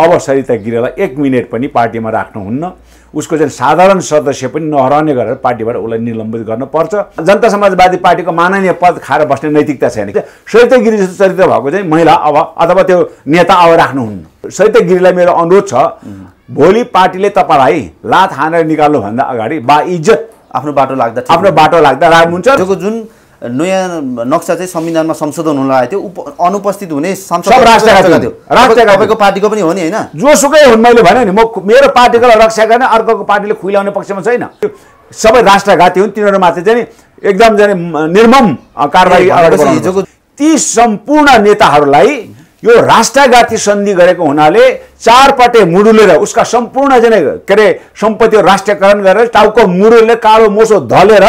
अब सरिता गिरीलाई एक मिनट पनि पार्टीमा राख्नुहुन्न उसको चाहिँ साधारण सदस्य पनि नहराउने गरेर पार्टीबाट उसलाई निलम्बित गर्नुपर्छ जनता समाजवादी पार्टीको माननीय पद खाएर बस्ने नैतिकता छैन सरिता गिरी जस्तो चरित्र भएको चाहिँ महिला अब अथवा त्यो नेता अब राख्नुहुन्न सरिता गिरीलाई मेरो अनुरोध छ भोलि पार्टीले तपाईँलाई लात हानेर निकाल्नुभन्दा अगाडि बा इज्जत आफ्नो बाटो लाग्दा आफ्नो बाटो लाग्दा राख्नुहुन्छ जुन नयाँ नक्सा चाहिँ संविधानमा संशोधन हुन लागेको थियो उप अनुपस्थित हुने संसद तपाईँको पार्टीको पनि हो नि होइन जोसुकै हुन् मैले भने नि म मेरो पार्टीको रक्षा गर्ने अर्को पार्टीले खुइलाउने पक्षमा छैन सबै राष्ट्रघाती हुन् तिनीहरूमाथि चाहिँ एकदम जाने निर्मम कारवाही हिजोको ती सम्पूर्ण नेताहरूलाई यो राष्ट्रघाती सन्धि गरेको हुनाले चारपटे मुडुलेर उसका सम्पूर्ण जने के अरे सम्पत्ति राष्ट्रियकरण गरेर टाउको मुरुले कालो मोसो धलेर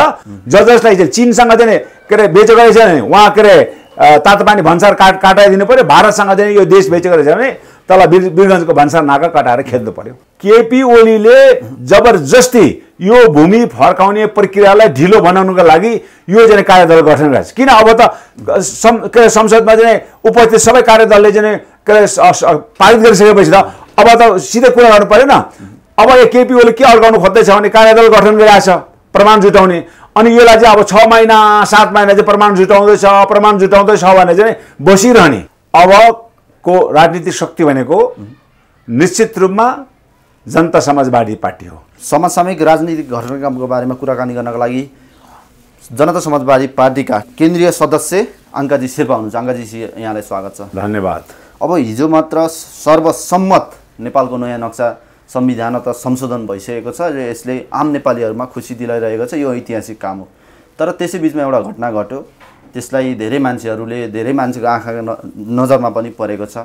जसलाई चिनसँग चाहिँ के अरे बेचेको रहेछ भने उहाँ के अरे तातो पानी भन्सार काट काटाइदिनु पऱ्यो भारतसँग चाहिँ यो देश बेचेको रहेछ भने तल बिर बिरगन्जको भन्सार नाका कटाएर खेल्नु पऱ्यो केपी ओलीले जबरजस्ती यो भूमि फर्काउने प्रक्रियालाई ढिलो बनाउनुको लागि यो चाहिँ कार्यदल गठन गरेको किन अब त के अरे संसदमा चाहिँ उपस्थित सबै कार्यदलले चाहिँ के अरे पारित गरिसकेपछि त अब त सिधै कुरा गर्नु न अब यो केपी ओली के अड्काउनु खोज्दैछ भने कार्यदल गठन गरिरहेछ प्रमाण जुटाउने अनि यसलाई चाहिँ अब छ महिना सात महिना चाहिँ प्रमाण जुटाउँदैछ प्रमाण जुटाउँदैछ भने चाहिँ बसिरहने अबको राजनीतिक शक्ति भनेको निश्चित रूपमा जनता समाजवादी पार्टी हो समसामयिक राजनीतिक घटनाक्रमको बारेमा कुराकानी गर्नको लागि जनता समाजवादी पार्टीका केन्द्रीय सदस्य अङ्काजी शेर्पा हुनुहुन्छ अङ्काजी यहाँलाई स्वागत छ धन्यवाद अब हिजो मात्र सर्वसम्मत नेपालको नयाँ नक्सा संविधान त संशोधन भइसकेको छ र यसले आम नेपालीहरूमा खुसी दिलाइरहेको छ यो ऐतिहासिक काम हो तर त्यसै बिचमा एउटा घटना घट्यो त्यसलाई धेरै मान्छेहरूले धेरै मान्छेको आँखाको नजरमा पनि परेको छ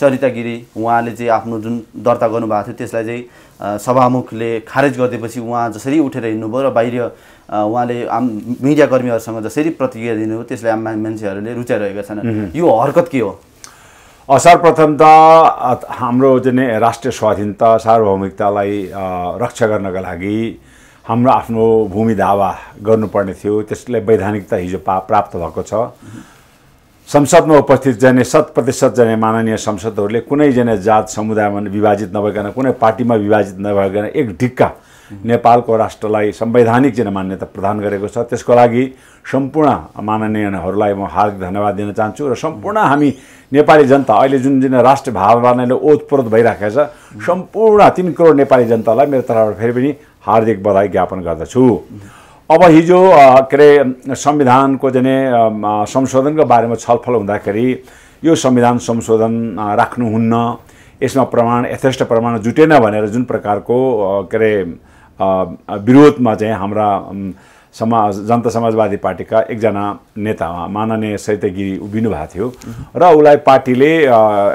सरिता गिरी उहाँले चाहिँ आफ्नो जुन दर्ता गर्नुभएको थियो त्यसलाई चाहिँ सभामुखले खारेज गरिदिएपछि उहाँ जसरी उठेर हिँड्नुभयो र बाहिर उहाँले आम मिडियाकर्मीहरूसँग जसरी प्रतिक्रिया दिनुभयो त्यसलाई आम मान्छेहरूले रुचाइरहेका छन् यो हरकत के हो सर्वप्रथम त हाम्रो चाहिँ राष्ट्रिय स्वाधीनता सार्वभौमिकतालाई रक्षा गर्नका लागि हाम्रो आफ्नो भूमि दावा गर्नुपर्ने थियो त्यसलाई वैधानिकता हिजो पा प्राप्त भएको छ संसदमा उपस्थित जाने शत प्रतिशत जाने माननीय संसदहरूले कुनै जाने जात समुदायमा विभाजित नभइकन कुनै पार्टीमा विभाजित नभइकन एक ढिक्का नेपालको राष्ट्रलाई संवैधानिक मान्यता प्रदान गरेको छ त्यसको लागि सम्पूर्ण माननीयहरूलाई म हार्दिक धन्यवाद दिन चाहन्छु र सम्पूर्ण हामी नेपाली जनता अहिले जुन जुन राष्ट्र भावनाले ओतप्रोत भइराखेको छ सम्पूर्ण तिन करोड नेपाली जनतालाई मेरो तर्फबाट फेरि पनि हार्दिक बधाई ज्ञापन गर्दछु अब हिजो के अरे संविधानको जाने संशोधनको बारेमा छलफल हुँदाखेरि यो संविधान संशोधन राख्नुहुन्न यसमा प्रमाण यथेष्ट प्रमाण जुटेन भनेर जुन प्रकारको के अरे विरोधमा चाहिँ हाम्रा समाज जनता समाजवादी पार्टीका एकजना नेता माननीय सैतगिरी उभिनु भएको थियो र उसलाई पार्टीले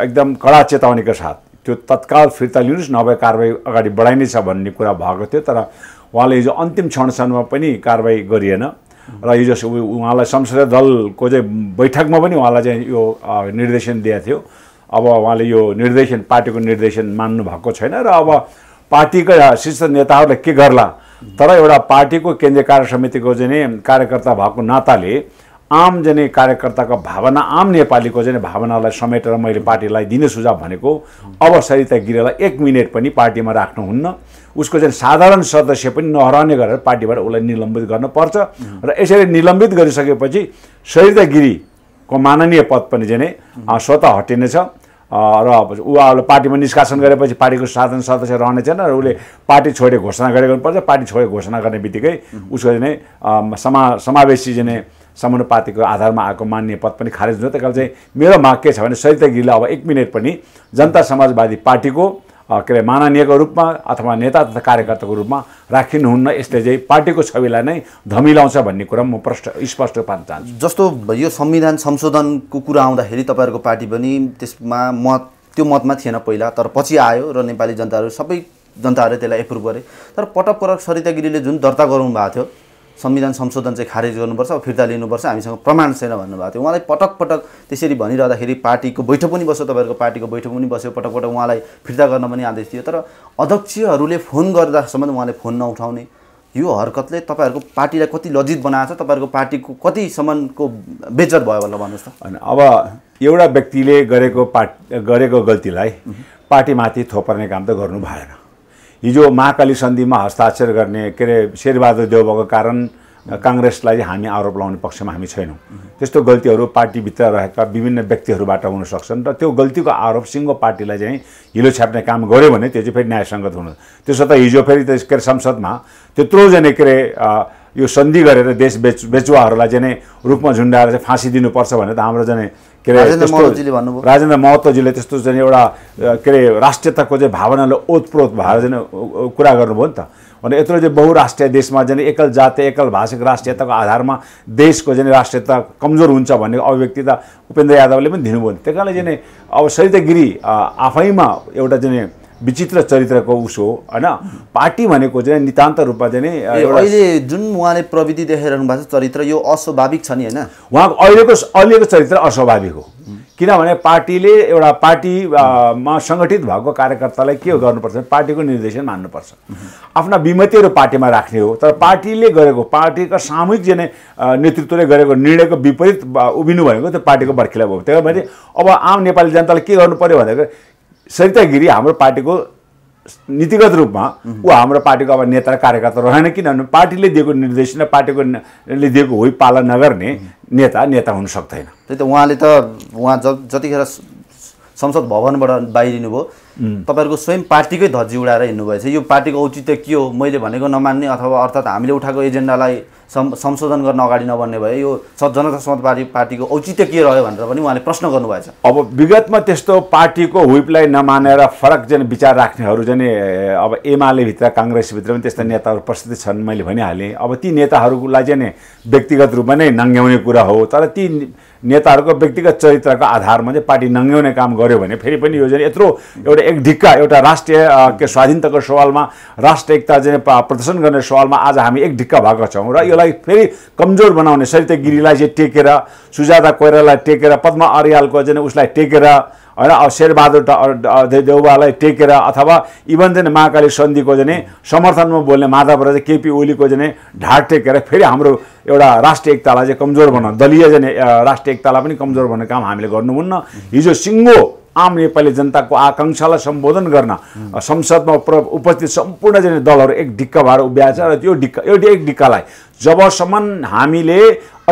एकदम कडा चेतावनीका साथ त्यो तत्काल फिर्ता लिनुहोस् नभए कारवाही अगाडि बढाइनेछ भन्ने कुरा भएको थियो तर उहाँले हिजो अन्तिम क्षणसम्म पनि कारवाही गरिएन र हिजो उहाँलाई संसदीय दलको चाहिँ बैठकमा पनि उहाँलाई चाहिँ यो निर्देशन दिएको थियो अब उहाँले यो निर्देशन पार्टीको निर्देशन मान्नु भएको छैन र अब पार्टीका शीर्ष नेताहरूले के गर्ला तर एउटा पार्टीको केन्द्रीय कार्य समितिको जाने कार्यकर्ता भएको नाताले आम जाने कार्यकर्ताको भावना आम नेपालीको जाने भावनालाई समेटेर मैले पार्टीलाई दिने सुझाव भनेको अब सरिता गिरेलाई एक मिनट पनि पार्टीमा राख्नुहुन्न उसको चाहिँ साधारण सदस्य पनि नहराउने गरेर पार्टीबाट उसलाई निलम्बित गर्नुपर्छ र यसरी निलम्बित गरिसकेपछि सरिता गिरीको माननीय पद पनि जाने स्वतः हटिनेछ र उहाँहरूले पार्टीमा निष्कासन गरेपछि पार्टीको साधारण सदस्य रहने छैन र उसले पार्टी छोडे घोषणा गरेको हुनुपर्छ पार्टी छोडे घोषणा गर्ने बित्तिकै उसको नै समा समावेशी चाहिँ समानुपातिको आधारमा आएको मान्य पद पनि खारेज हुन्छ त्यही कारण चाहिँ मेरो माग के छ भने सरिता गिरीलाई अब एक मिनट पनि जनता समाजवादी पार्टीको के अरे माननीयको रूपमा अथवा नेता तथा कार्यकर्ताको रूपमा राखिनुहुन्न यसले चाहिँ पार्टीको छविलाई नै धमिलाउँछ भन्ने कुरा म प्रष्ट स्पष्ट पार्न चाहन्छु जस्तो यो संविधान संशोधनको कुरा आउँदाखेरि तपाईँहरूको पार्टी पनि त्यसमा मत त्यो मतमा थिएन पहिला तर पछि आयो र नेपाली जनताहरू सबै जनताहरूले त्यसलाई एप्रुभ गरे तर पटक पटक सरिता गिरीले जुन दर्ता गराउनु भएको थियो संविधान संशोधन चाहिँ खारेज गर्नुपर्छ अब फिर्ता लिनुपर्छ हामीसँग प्रमाण छैन भन्नुभएको थियो उहाँलाई पटक पटक त्यसरी भनिरहँदाखेरि पार्टीको बैठक पनि बस्यो तपाईँहरूको पार्टीको बैठक पनि बस्यो पटक पटक उहाँलाई फिर्ता गर्न पनि आदेश थियो तर अध्यक्षहरूले फोन गर्दासम्म उहाँले फोन नउठाउने यो हरकतले तपाईँहरूको पार्टीलाई कति लजित बनाएको छ तपाईँहरूको पार्टीको कतिसम्मको बेजत भयो होला भन्नुहोस् त होइन अब एउटा व्यक्तिले गरेको पार्टी गरेको गल्तीलाई पार्टीमाथि थोपर्ने काम त गर्नु भएन हिजो महाकाली सन्धिमा हस्ताक्षर गर्ने के अरे शेरबहादुर देव कारण काङ्ग्रेसलाई हामी आरोप लगाउने पक्षमा हामी छैनौँ त्यस्तो गल्तीहरू पार्टीभित्र रहेका विभिन्न व्यक्तिहरूबाट हुन सक्छन् र त्यो गल्तीको आरोप सिङ्गो पार्टीलाई चाहिँ हिलो छ्याप्ने काम गऱ्यो भने त्यो चाहिँ फेरि न्यायसङ्गत हुनु त्यसो त हिजो फेरि त्यस के अरे संसदमा त्यत्रोजना के अरे यो सन्धि गरेर देश बेच बेचुवाहरूलाई चाहिँ नै रूपमा झुन्डाएर चाहिँ फाँसी दिनुपर्छ भनेर त हाम्रो चाहिँ के अरे राजेन्द्र महतोजीले त्यस्तो चाहिँ एउटा के अरे राष्ट्रियताको चाहिँ भावनाले ओतप्रोत भएर चाहिँ कुरा गर्नुभयो नि त अनि यत्रो चाहिँ बहुराष्ट्रिय देशमा चाहिँ एकल जातीय एकल भाषिक राष्ट्रियताको आधारमा देशको चाहिँ राष्ट्रियता कमजोर हुन्छ भन्ने अभिव्यक्ति त उपेन्द्र यादवले पनि दिनुभयो नि त्यही कारणले चाहिँ अब सरिता गिरी आफैमा एउटा चाहिँ विचित्र चरित्रको उसो होइन पार्टी भनेको चाहिँ नितान्त रूपमा चाहिँ अहिले जुन उहाँले प्रविधि देखाइरहनु भएको छ चरित्र यो अस्वाभाविक छ नि होइन उहाँको अहिलेको अहिलेको चरित्र अस्वाभाविक हो किनभने पार्टीले एउटा पार्टीमा सङ्गठित भएको कार्यकर्तालाई के गर्नुपर्छ पार्टीको निर्देशन मान्नुपर्छ आफ्ना विमतिहरू पार्टीमा राख्ने हो तर पार्टीले गरेको पार्टीका सामूहिक जाने नेतृत्वले गरेको निर्णयको विपरीत उभिनु भनेको त्यो पार्टीको बर्खिला भयो त्यही भएर अब आम नेपाली जनताले के गर्नु पऱ्यो भनेको सरिता गिरी हाम्रो पार्टीको नीतिगत रूपमा ऊ हाम्रो पार्टीको अब नेता कार्यकर्ता रहेन किनभने पार्टीले दिएको निर्देशन र पार्टीकोले दिएको होइ पालन नगर्ने नेता नेता हुन सक्दैन त्यही त उहाँले त उहाँ ज जतिखेर संसद भवनबाट बाहिरिनु बाहिरिनुभयो तपाईँहरूको स्वयं पार्टीकै धजी उडाएर भएछ यो पार्टीको औचित्य के हो मैले भनेको नमान्ने अथवा अर्थात् हामीले उठाएको एजेन्डालाई संशोधन गर्न अगाडि नबढ्ने भयो यो जनता समाजवादी पार्टीको औचित्य के रह्यो भनेर पनि उहाँले प्रश्न गर्नुभएको छ अब विगतमा त्यस्तो पार्टीको हुइपलाई नमानेर फरक जन विचार राख्नेहरू जाने अब एमालेभित्र काङ्ग्रेसभित्र पनि त्यस्ता नेताहरू प्रसिद्ध छन् मैले भनिहालेँ अब ती नेताहरूलाई चाहिँ व्यक्तिगत रूपमा नै नङ्ग्याउने कुरा हो तर ती नेताहरूको व्यक्तिगत चरित्रको आधारमा चाहिँ पार्टी नङ्ग्याउने काम गर्यो भने फेरि पनि यो चाहिँ यत्रो एउटा एक ढिक्का एउटा राष्ट्रिय के स्वाधीनताको सवालमा राष्ट्र एकता चाहिँ प्रदर्शन गर्ने सवालमा आज हामी एक ढिक्का भएको छौँ र यो त्यसलाई फेरि कमजोर बनाउने सरिता गिरीलाई चाहिँ टेकेर सुजाता कोइरालाई टेकेर पद्मा अर्यालको चाहिँ उसलाई टेकेर होइन शेरबहादुर देउबालाई टेकेर अथवा इभन चाहिँ महाकाली सन्धिको चाहिँ समर्थनमा बोल्ने माधवबाट चाहिँ केपी ओलीको चाहिँ ढाड टेकेर फेरि हाम्रो एउटा राष्ट्रिय एकतालाई चाहिँ कमजोर बनाउने दलीय चाहिँ राष्ट्रिय एकतालाई पनि कमजोर बनाउने काम हामीले गर्नुहुन्न हिजो सिङ्गो आम नेपाली जनताको आकाङ्क्षालाई सम्बोधन गर्न संसदमा उपस्थित सम्पूर्ण जाने दलहरू एक ढिक्क भएर उभिएको छ र त्यो ढिक्क एउटा एक ढिक्कालाई जबसम्म हामीले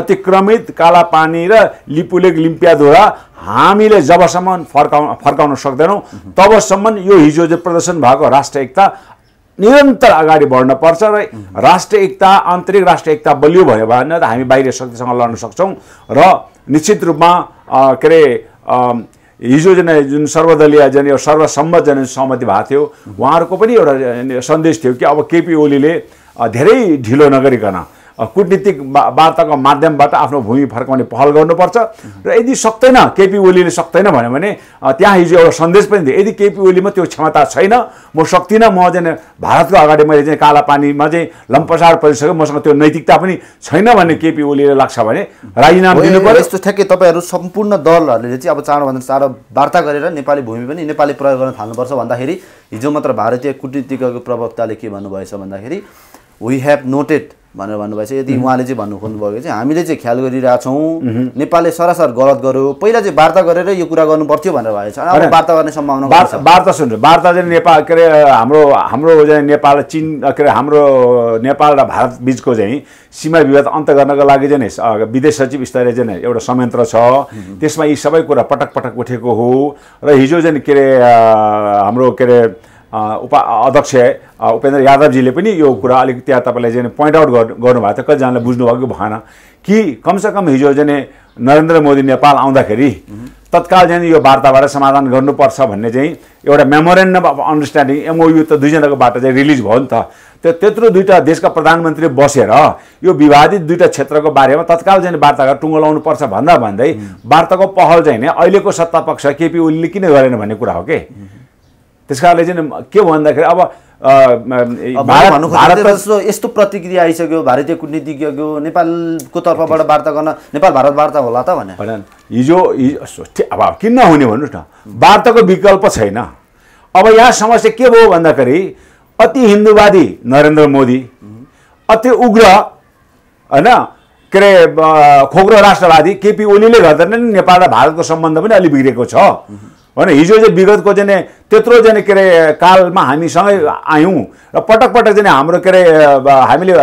अतिक्रमित कालापानी र लिपुलेक लिम्पियाद्वारा हामीले जबसम्म फर्काउन फर्काउन सक्दैनौँ तबसम्म यो हिजो जो प्रदर्शन भएको राष्ट्र एकता निरन्तर अगाडि पर्छ र राष्ट्रिय एकता आन्तरिक राष्ट्रिय एकता बलियो भयो भने त हामी बाहिर शक्तिसँग लड्न सक्छौँ र निश्चित रूपमा के अरे हिजो जुन जुन सर्वदलीय जुन यो सर्वसम्मत जुन सहमति भएको थियो उहाँहरूको पनि एउटा सन्देश थियो कि अब केपी ओलीले धेरै ढिलो नगरिकन कुटनीतिक वार्ताको माध्यमबाट आफ्नो भूमि फर्काउने पहल गर्नुपर्छ र यदि सक्दैन केपी ओलीले सक्दैन भन्यो भने त्यहाँ हिजो एउटा सन्देश पनि दियो यदि केपी ओलीमा त्यो क्षमता छैन म सक्दिनँ म चाहिँ भारतको अगाडि मैले चाहिँ काला पानीमा चाहिँ लम्पसार परिसक्यो मसँग त्यो नैतिकता पनि छैन भन्ने केपी ओलीले लाग्छ भने राजीनामा दिनु पऱ्यो यस्तो ठ्याक्कै तपाईँहरू सम्पूर्ण दलहरूले चाहिँ अब चाँडोभन्दा चाँडो वार्ता गरेर नेपाली भूमि पनि नेपाली प्रयोग गर्न थाल्नुपर्छ भन्दाखेरि हिजो मात्र भारतीय कुटनीतिज्ञको प्रवक्ताले के भन्नुभएछ भन्दाखेरि वी हेभ नोटेड भनेर भन्नुभएछ यदि उहाँले चाहिँ भन्नु खोज्नुभयो चाहिँ हामीले चाहिँ ख्याल गरिरहेछौँ नेपालले सरासर गलत गर्यो पहिला चाहिँ वार्ता गरेर यो कुरा गर्नु पर्थ्यो भनेर भएछ अब वार्ता गर्ने सम्भावना वार्ता सुन्नु वार्ता चाहिँ नेपाल के अरे हाम्रो हाम्रो चाहिँ नेपाल चिन के अरे हाम्रो नेपाल र भारत बिचको चाहिँ सीमा विवाद अन्त गर्नको लागि चाहिँ विदेश सचिव स्तरीय चाहिँ एउटा संयन्त्र छ त्यसमा यी सबै कुरा पटक पटक उठेको हो र हिजो चाहिँ के अरे हाम्रो के अरे उपा अध्यक्ष उपेन्द्र यादवजीले पनि यो कुरा अलिक त्यहाँ तपाईँलाई चाहिँ पोइन्ट आउट गर्नु गर्नुभएको थियो कतिजनालाई बुझ्नुभयो कि भएन कि कमसेकम हिजो जाने नरेन्द्र मोदी नेपाल आउँदाखेरि तत्काल चाहिँ यो वार्ताबाट समाधान गर्नुपर्छ भन्ने चाहिँ एउटा मेमोरेन्डम अफ अन्डरस्ट्यान्डिङ एमओयु त दुईजनाको बाटो चाहिँ रिलिज भयो नि त त्यो त्यत्रो दुईवटा देशका प्रधानमन्त्री बसेर यो विवादित दुईवटा क्षेत्रको बारेमा तत्काल चाहिँ वार्ताका टुङ्गो लाउनुपर्छ भन्दा भन्दै वार्ताको पहल चाहिँ नि अहिलेको सत्ता पक्ष केपी ओलीले किन गरेन भन्ने कुरा हो कि त्यस कारणले चाहिँ के भन्दाखेरि अब भारत जस्तो यस्तो प्रतिक्रिया आइसक्यो भारतीय कुटनीतिज्ञ नेपालको तर्फबाट वार्ता गर्न नेपाल भारत वार्ता होला त भने हिजो अब किन नहुने भन्नुहोस् न वार्ताको विकल्प छैन अब यहाँ समस्या के भयो भन्दाखेरि अति हिन्दूवादी नरेन्द्र मोदी अति उग्र होइन के अरे खोक्रो राष्ट्रवादी केपी ओलीले गर्दा नै नेपाल र भारतको सम्बन्ध पनि अलि बिग्रेको छ होइन हिजो चाहिँ विगतको चाहिँ त्यत्रो चाहिँ के अरे कालमा हामीसँगै आयौँ र पटक पटक चाहिँ हाम्रो के अरे हामीले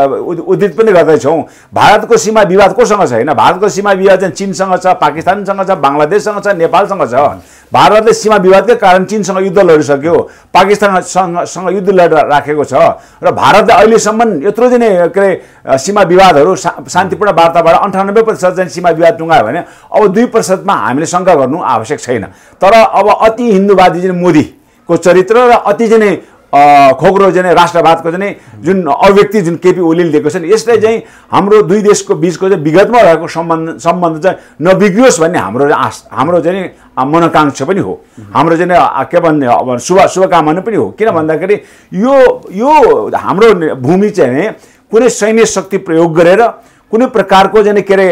उद्धित पनि गर्दैछौँ भारतको सीमा विवाद कोसँग छ होइन भारतको सीमा विवाद चाहिँ चिनसँग छ पाकिस्तानसँग छ बङ्गलादेशसँग छ नेपालसँग छ भारतले सीमा विवादकै कारण चिनसँग युद्ध लडिसक्यो पाकिस्तानसँग युद्ध लड राखेको छ र भारतले अहिलेसम्म यत्रो दिने के अरे सीमा विवादहरू सा शान्तिपूर्ण वार्ताबाट अन्ठानब्बे प्रतिशत चाहिँ सीमा विवाद टुङ्गायो भने अब दुई प्रतिशतमा हामीले शङ्का गर्नु आवश्यक छैन तर अब अति हिन्दूवादी चाहिँ मोदीको चरित्र र अति चाहिँ खोक्रो चाहिँ राष्ट्रवादको चाहिँ जुन अभिव्यक्ति जुन केपी ओलीले दिएको छ नि यसलाई चाहिँ हाम्रो दुई देशको बिचको चाहिँ विगतमा रहेको सम्बन्ध सम्बन्ध चाहिँ नबिग्रियोस् भन्ने हाम्रो आश हाम्रो चाहिँ मनोकाङ्क्षा पनि हो हाम्रो चाहिँ के भन्ने अब शुभ शुभकामना पनि हो किन भन्दाखेरि यो यो हाम्रो भूमि चाहिँ कुनै सैन्य शक्ति प्रयोग गरेर कुनै प्रकारको चाहिँ के अरे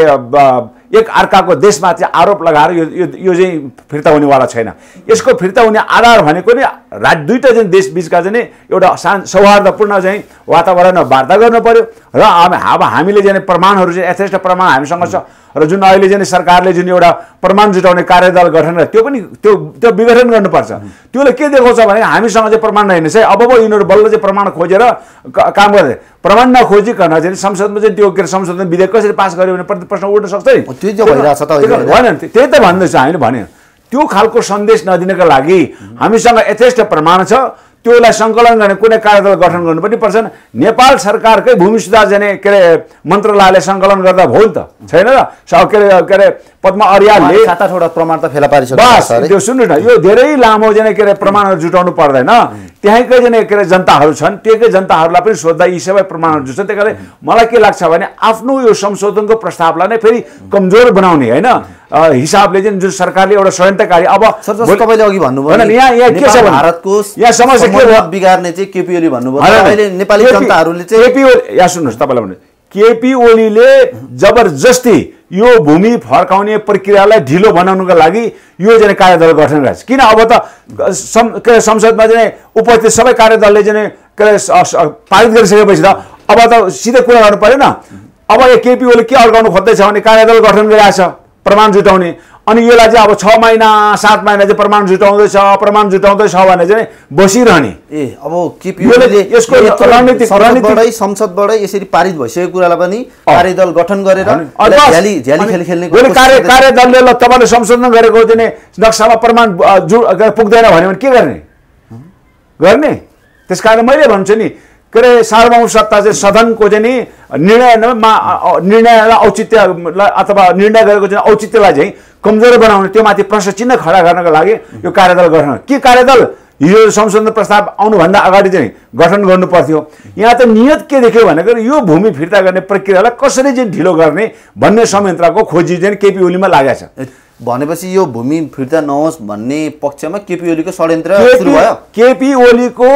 एक अर्काको देशमा चाहिँ आरोप लगाएर यो यो चाहिँ फिर्ता हुनेवाला छैन यसको फिर्ता हुने आधार भनेको नै रा दुईवटा चाहिँ देशबिचका चाहिँ एउटा शान्त सौहार्दपूर्ण चाहिँ वातावरणमा वार्ता गर्नु पऱ्यो र अब हामीले जाने प्रमाणहरू चाहिँ यथेष्ट प्रमाण हामीसँग छ र जुन अहिले जाने सरकारले जुन एउटा प्रमाण जुटाउने कार्यदल गठन गरेर त्यो पनि त्यो त्यो विघटन गर्नुपर्छ त्यसले के देखाउँछ भने हामीसँग चाहिँ प्रमाण रहेन चाहिँ अब अब यिनीहरू बल्ल चाहिँ प्रमाण खोजेर काम गर्दै प्रमाण नखोजिकन चाहिँ संसदमा चाहिँ त्यो के अरे संशोधन विधेयक कसरी पास गर्यो भने प्रश्न उठ्न सक्छ नि त्यो भइरहेको छ होइन त्यही त भन्दैछ हामीले भन्यो त्यो खालको सन्देश नदिनका लागि हामीसँग यथेष्ट प्रमाण छ त्योलाई सङ्कलन गर्ने कुनै कार्यदल गठन गर्नु पनि पर्छ नेपाल सरकारकै भूमि सुधार जाने के अरे मन्त्रालयले सङ्कलन गर्दा भयो नि त छैन र के अरे के अरे पद्म अर्यालले प्रमाण त फेला पारिसक्यो त्यो सुन्नु न यो धेरै लामो जाने के अरे प्रमाणहरू जुटाउनु पर्दैन त्यहीँकै जाने के अरे जनताहरू छन् त्यहीकै जनताहरूलाई पनि सोद्धा यी सबै प्रमाणहरू जुट्छन् त्यही कारण मलाई के लाग्छ भने आफ्नो यो संशोधनको प्रस्तावलाई नै फेरि कमजोर बनाउने होइन हिसाबले जुन सरकारले एउटा स्वयन्तकारी अब तपाईँले अघि भन्नुभयो यहाँ यहाँ के छ भारतको यहाँ समस्या बिगार्ने चाहिँ केपी ओली भन्नुभयो नेपाली जनताहरूले चाहिँ केपी ओली या सुन्नुहोस् तपाईँलाई भन्नु केपी ओलीले जबरजस्ती यो भूमि फर्काउने प्रक्रियालाई ढिलो बनाउनुको लागि यो योजना कार्यदल गठन गरेको छ किन अब त संसदमा चाहिँ उपस्थित सबै कार्यदलले चाहिँ के अरे पारित गरिसकेपछि त अब त सिधै कुरा गर्नु परेन अब यो केपी ओली के अड्काउनु खोज्दैछ भने कार्यदल गठन गरिरहेको छ प्रमाण जुटाउने अनि यसलाई चाहिँ अब छ महिना सात महिना चाहिँ प्रमाण जुटाउँदैछ प्रमाण जुटाउँदैछ भने चाहिँ बसिरहने ए अब यसको रणनीति रणनीति संसदबाटै यसरी पारित भइसकेको कुरालाई पनि कार्यदल गठन गरेर खेल्ने कार्य कार्यदलले ल तपाईँले संशोधन गरेको चाहिँ नक्सामा प्रमाण पुग्दैन भन्यो भने के गर्ने गर्ने त्यस कारण मैले भन्छु नि के अरे सार्वभौम सत्ता चाहिँ सदनको चाहिँ नि निर्णयमा निर्णयलाई औचित्यलाई अथवा निर्णय गरेको चाहिँ औचित्यलाई चाहिँ कमजोर बनाउने त्यो माथि प्रश्न चिन्ह खडा गर्नको लागि यो कार्यदल गठन के कार्यदल हिजो संशोधन प्रस्ताव आउनुभन्दा अगाडि चाहिँ गठन गर्नु पर्थ्यो यहाँ त नियत के देख्यो भनेको यो भूमि फिर्ता गर्ने प्रक्रियालाई कसरी चाहिँ ढिलो गर्ने भन्ने संयन्त्रको खोजी चाहिँ केपी ओलीमा लागेको छ भनेपछि यो भूमि फिर्ता नहोस् भन्ने पक्षमा केपी ओलीको षड्यन्त्र सुरु भयो केपी ओलीको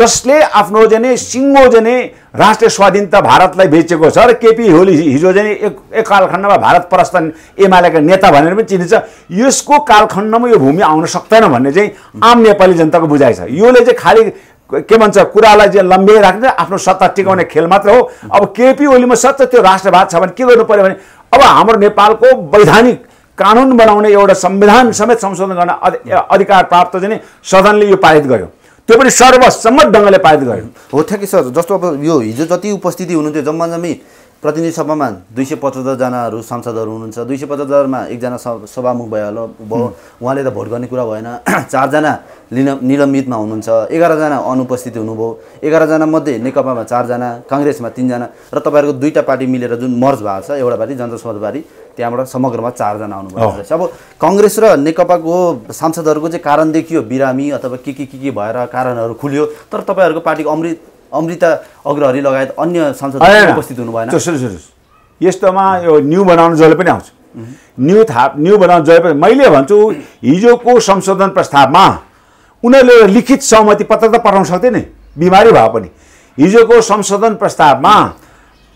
जसले आफ्नो जने सिङ्गो जने राष्ट्रिय स्वाधीनता भारतलाई बेचेको छ र केपी ओली हिजो जाने एक एक कालखण्डमा भारत परस्तन एमालेका नेता भनेर पनि चिनिन्छ यसको कालखण्डमा यो भूमि आउन सक्दैन भन्ने चाहिँ आम नेपाली जनताको बुझाइ छ योले चाहिँ खालि के भन्छ कुरालाई चाहिँ राख्ने आफ्नो सत्ता टिकाउने खेल मात्र हो अब केपी ओलीमा सत्य त्यो राष्ट्रवाद छ भने के गर्नु पऱ्यो भने अब हाम्रो नेपालको वैधानिक कानुन बनाउने एउटा संविधान समेत संशोधन गर्न अधिकार प्राप्त चाहिँ सदनले यो पारित गर्यो त्यो पनि सर्वसम्मत ढङ्गले पारित गर्यो हो थियो कि सर जस्तो अब यो हिजो जति उपस्थिति हुनुहुन्थ्यो जम्मा जम्मी प्रतिनिधि सभामा दुई सय पचहत्तरजनाहरू सांसदहरू हुनुहुन्छ दुई सय पचहत्तरमा एकजना सभामुख भयो होला भयो उहाँले त भोट गर्ने कुरा भएन चारजना लिन निलम्बितमा हुनुहुन्छ एघारजना अनुपस्थित हुनुभयो एघारजना मध्ये नेकपामा चारजना काङ्ग्रेसमा तिनजना र तपाईँहरूको दुईवटा पार्टी मिलेर जुन मर्ज भएको छ एउटा पार्टी जनता समाजवादी त्यहाँबाट समग्रमा चारजना आउनुभएको रहेछ अब कङ्ग्रेस र नेकपाको सांसदहरूको चाहिँ कारण देखियो बिरामी अथवा के के के के भएर कारणहरू खुल्यो तर तपाईँहरूको पार्टीको अमृत अमृता अग्रहरी लगायत अन्य सांसद उपस्थित हुनु भएन यस्तोमा यो न्यू बनाउनु जहिले पनि आउँछ न्यु थाप न्यू बनाउनु जहिले पनि मैले भन्छु हिजोको संशोधन प्रस्तावमा उनीहरूले लिखित सहमति पत्र त पठाउन नि बिमारी भए पनि हिजोको संशोधन प्रस्तावमा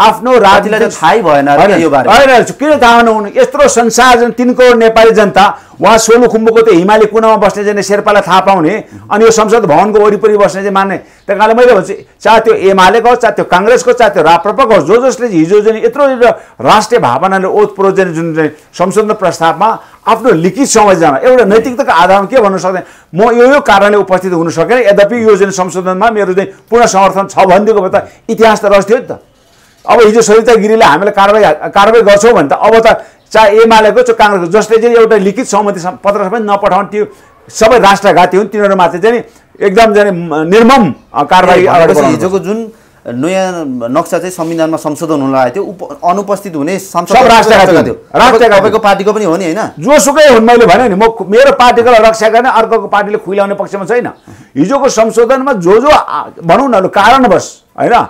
आफ्नो राज्यलाई थाहै भएन होइन किन थाहा नहुनु यत्रो संसार तिन करोड नेपाली जनता उहाँ सोलुखुम्बुको त्यो हिमाली कुनामा बस्ने चाहिँ शेर्पालाई थाहा पाउने अनि यो संसद भवनको वरिपरि बस्ने चाहिँ मान्ने त्यही कारणले मैले भन्छु चाहे त्यो एमालेको होस् चाहे त्यो काङ्ग्रेसको चाहे त्यो राप्रपाको होस् जो जसले हिजो जुन यत्रो राष्ट्रिय भावनाले ओतप्रोजन जुन चाहिँ संशोधन प्रस्तावमा आफ्नो लिखित संविधान एउटा नैतिकताको आधारमा के भन्न सक्दैन म यो यो कारणले उपस्थित हुन सकेन यद्यपि यो जुन संशोधनमा मेरो चाहिँ पूर्ण समर्थन छ भनिदिएको भए त इतिहास त रस्थ्यो नि त अब हिजो सरिता गिरीले हामीले कारवाही कारवाही गर्छौँ भने त अब त चाहे एमालेको चाहे काङ्ग्रेसको जसले चाहिँ एउटा लिखित सहमति पत्र सबै नपठाउने त्यो सबै राष्ट्रघाती हुन् तिनीहरूमाथि चाहिँ एकदम जाने निर्मम कारवाही हिजोको जुन नयाँ नक्सा चाहिँ संविधानमा संशोधन हुन लागेको थियो उप अनुपस्थित हुने तपाईँको पार्टीको पनि हो नि होइन जोसुकै हुन् मैले भने नि म मेरो पार्टीको रक्षा गर्ने अर्को पार्टीले खुइलाउने पक्षमा छैन हिजोको संशोधनमा जो जो भनौँ न कारणवश होइन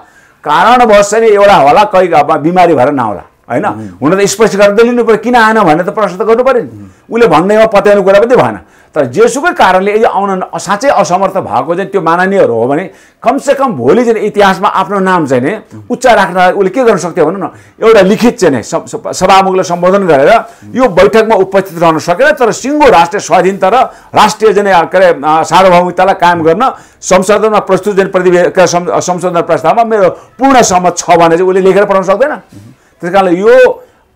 कारणवश नै एउटा होला कहीँ बिमारी भएर नहोला होइन हुन त स्पष्ट गरेर लिनु पऱ्यो किन आएन भनेर त प्रश्न त गर्नु पऱ्यो नि उसले भन्दैमा पत्याउने कुरा पनि भएन तर जेसुकै कारणले यदि आउन साँच्चै असमर्थ भएको चाहिँ त्यो माननीयहरू हो भने कमसेकम भोलि चाहिँ इतिहासमा आफ्नो नाम चाहिँ नि उच्च राख्न उसले के गर्न सक्थ्यो भनौँ न एउटा लिखित चाहिँ नै सभामुखलाई सम्बोधन गरेर यो बैठकमा उपस्थित रहन सकेन तर सिङ्गो राष्ट्रिय स्वाधीनता र राष्ट्रिय जाने के अरे सार्वभौमिकतालाई कायम गर्न संशोधनमा प्रस्तुत जाने प्रतिवेद संशोधन प्रस्तावमा मेरो पूर्ण सहमत छ भने चाहिँ उसले लेखेर पढाउन सक्दैन त्यस कारणले यो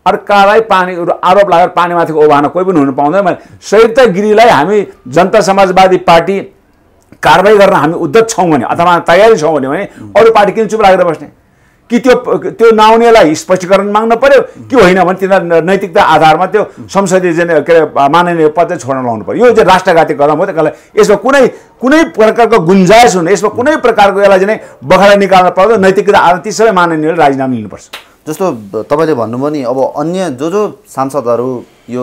अर्कालाई पानी आरोप लागेर पानीमाथिको ओभान कोही पनि हुनु पाउँदैन मैले संयुक्त गिरीलाई हामी जनता समाजवादी पार्टी कारवाही गर्न हामी उद्धत छौँ भने अथवा तयारी छौँ भने अरू पार्टी किन चुप लागेर बस्ने कि त्यो त्यो नआउनेलाई स्पष्टीकरण माग्न पऱ्यो कि होइन भने तिनीहरू नैतिकता आधारमा त्यो संसदीय जन के अरे माननीय पद चाहिँ छोड्न लाउनु पऱ्यो यो चाहिँ राष्ट्रघाती कदम हो त्यसलाई यसमा कुनै कुनै प्रकारको गुन्जाइस हुने यसमा कुनै प्रकारको यसलाई चाहिँ बखरा निकाल्न पाउँदैन नैतिकता आधार ती सबै माननीयले राजीनामा लिनुपर्छ जस्तो तपाईँले भन्नुभयो नि अब अन्य जो जो सांसदहरू यो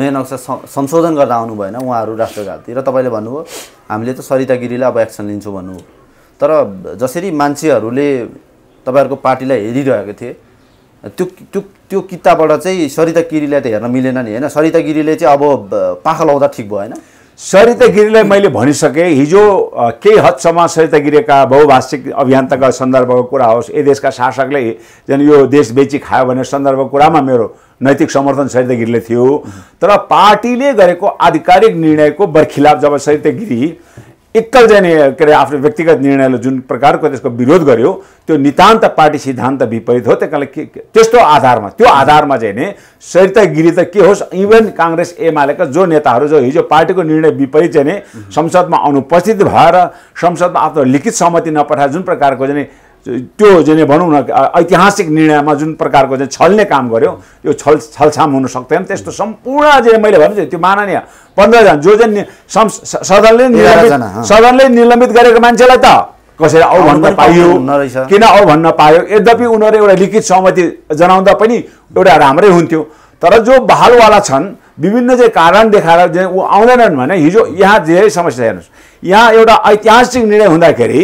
नयाँ नक्सा संशोधन गर्दा आउनु भएन उहाँहरू राष्ट्रघाती र तपाईँले भन्नुभयो हामीले त सरिता गिरीलाई अब एक्सन लिन्छौँ भन्नुभयो तर जसरी मान्छेहरूले तपाईँहरूको पार्टीलाई हेरिरहेको थिए त्यो त्यो त्यो किताबबाट चाहिँ सरिता गिरीलाई त हेर्न मिलेन नि होइन सरिता गिरीले चाहिँ अब पाखा लाउँदा ठिक भयो होइन सरिता गिरीलाई मैले भनिसकेँ हिजो केही हदसम्म सरिता गिरीका बहुभाषिक अभियन्ताका सन्दर्भको कुरा होस् ए देशका शासकले झन् यो देश बेची खायो भने सन्दर्भको कुरामा मेरो नैतिक समर्थन सरिता गिरीले थियो तर पार्टीले गरेको आधिकारिक निर्णयको बरखिलाफ जब सरिता गिरी एकल चाहिँ के अरे आफ्नो व्यक्तिगत निर्णयले जुन प्रकारको त्यसको विरोध गर्यो त्यो नितान्त पार्टी सिद्धान्त विपरीत हो त्यही कारणले के त्यस्तो आधारमा त्यो आधारमा चाहिँ नि सरितागिरी त के होस् इभन काङ्ग्रेस एमालेका जो नेताहरू जो हिजो पार्टीको निर्णय विपरीत चाहिँ नि संसदमा अनुपस्थित भएर संसदमा आफ्नो लिखित सहमति नपठाएर जुन प्रकारको चाहिँ त्यो चाहिँ भनौँ न ऐतिहासिक निर्णयमा जुन प्रकारको चाहिँ छल्ने काम गर्यो त्यो छल छलछाम हुन सक्दैन त्यस्तो सम्पूर्ण चाहिँ मैले भने त्यो माननीय पन्ध्रजना जो चाहिँ सदनले निलम्बित सदनले निलम्बित गरेको मान्छेलाई त कसैले औ भन्न पाइयो किन औ भन्न पायो यद्यपि उनीहरू एउटा लिखित सहमति जनाउँदा पनि एउटा राम्रै हुन्थ्यो तर जो बहालवाला छन् विभिन्न चाहिँ कारण देखाएर चाहिँ ऊ आउँदैनन् भने हिजो यहाँ धेरै समस्या हेर्नुहोस् यहाँ एउटा ऐतिहासिक निर्णय हुँदाखेरि